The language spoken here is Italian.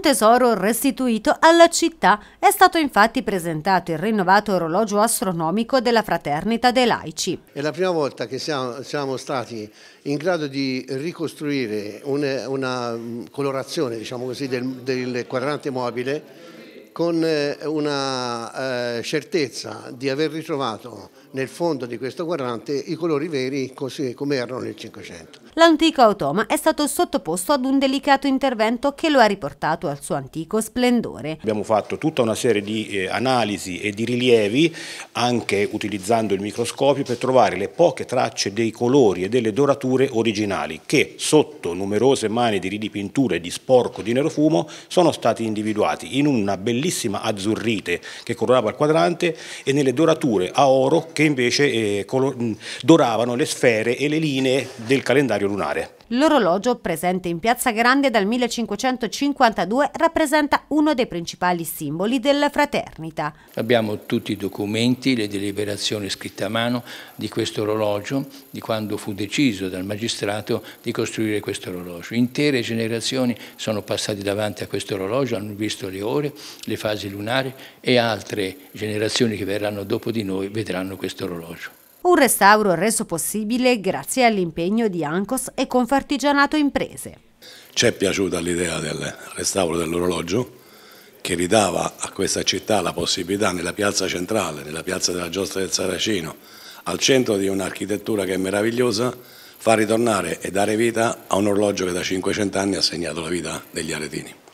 un tesoro restituito alla città. È stato infatti presentato il rinnovato orologio astronomico della Fraternita dei Laici. È la prima volta che siamo, siamo stati in grado di ricostruire un, una mm, colorazione diciamo così, del, del quadrante mobile con eh, una eh, certezza di aver ritrovato nel fondo di questo quadrante i colori veri così come erano nel Cinquecento. L'antico automa è stato sottoposto ad un delicato intervento che lo ha riportato al suo antico splendore. Abbiamo fatto tutta una serie di eh, analisi e di rilievi anche utilizzando il microscopio per trovare le poche tracce dei colori e delle dorature originali che sotto numerose mani di ridipinture di sporco di nerofumo sono stati individuati in una bellissima bellissima azzurrite che colorava il quadrante e nelle dorature a oro che invece eh, doravano le sfere e le linee del calendario lunare. L'orologio, presente in Piazza Grande dal 1552, rappresenta uno dei principali simboli della fraternita. Abbiamo tutti i documenti, le deliberazioni scritte a mano di questo orologio, di quando fu deciso dal magistrato di costruire questo orologio. Intere generazioni sono passate davanti a questo orologio, hanno visto le ore, le fasi lunari e altre generazioni che verranno dopo di noi vedranno questo orologio. Un restauro reso possibile grazie all'impegno di Ancos e Confartigianato Imprese. Ci è piaciuta l'idea del restauro dell'orologio che ridava a questa città la possibilità nella piazza centrale, nella piazza della giostra del Saracino, al centro di un'architettura che è meravigliosa, far ritornare e dare vita a un orologio che da 500 anni ha segnato la vita degli aretini.